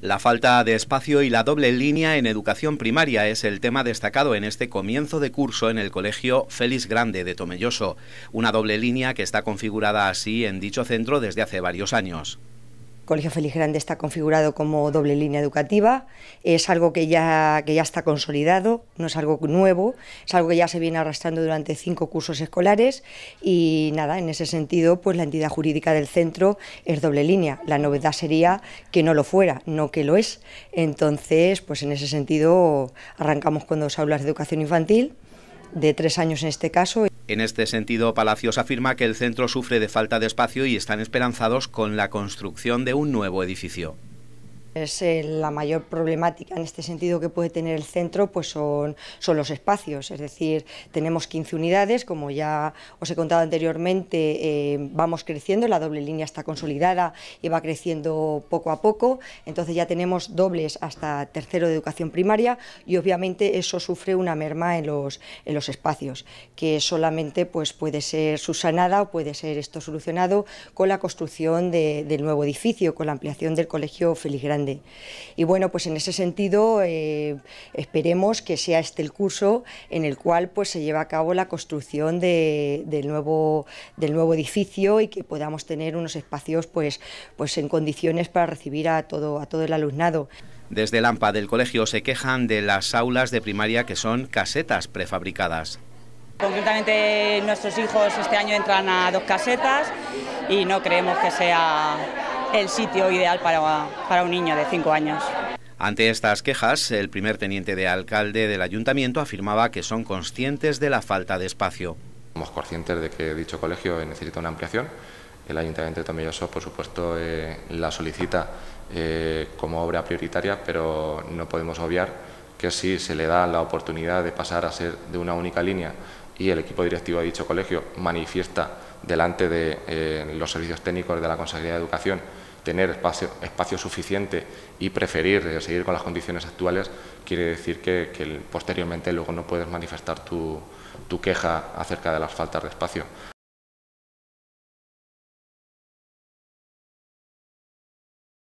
La falta de espacio y la doble línea en educación primaria es el tema destacado en este comienzo de curso en el Colegio Félix Grande de Tomelloso, una doble línea que está configurada así en dicho centro desde hace varios años. Colegio Feliz Grande está configurado como doble línea educativa, es algo que ya, está consolidado, no es algo nuevo, es algo que ya se viene arrastrando durante cinco cursos escolares y nada, en ese sentido, pues la entidad jurídica del centro es doble línea. La novedad sería que no lo fuera, no que lo es. Entonces, pues en ese sentido, arrancamos con dos aulas de educación infantil de tres años en este caso. En este sentido, Palacios afirma que el centro sufre de falta de espacio y están esperanzados con la construcción de un nuevo edificio. Es eh, la mayor problemática en este sentido que puede tener el centro pues son, son los espacios, es decir, tenemos 15 unidades, como ya os he contado anteriormente, eh, vamos creciendo, la doble línea está consolidada y va creciendo poco a poco, entonces ya tenemos dobles hasta tercero de educación primaria y obviamente eso sufre una merma en los, en los espacios, que solamente pues, puede ser subsanada o puede ser esto solucionado con la construcción del nuevo edificio, con la ampliación del colegio Grande. Y bueno, pues en ese sentido eh, esperemos que sea este el curso en el cual pues, se lleva a cabo la construcción del, nuevo, del nuevo edificio y que podamos tener unos espacios pues, pues en condiciones para recibir a todo, a todo el alumnado. Desde el AMPA del colegio se quejan de las aulas de primaria que son casetas prefabricadas. Concretamente nuestros hijos este año entran a dos casetas y no creemos que sea el sitio ideal para, para un niño de 5 años. Ante estas quejas, el primer teniente de alcalde del ayuntamiento afirmaba que son conscientes de la falta de espacio. Somos conscientes de que dicho colegio necesita una ampliación. El ayuntamiento de Tomelloso, por supuesto, eh, la solicita eh, como obra prioritaria, pero no podemos obviar que si se le da la oportunidad de pasar a ser de una única línea y el equipo directivo de dicho colegio manifiesta delante de eh, los servicios técnicos de la Consejería de Educación, tener espacio, suficiente y preferir eh, seguir con las condiciones actuales, quiere decir que, que posteriormente luego no puedes manifestar tu, tu queja acerca de las faltas de espacio.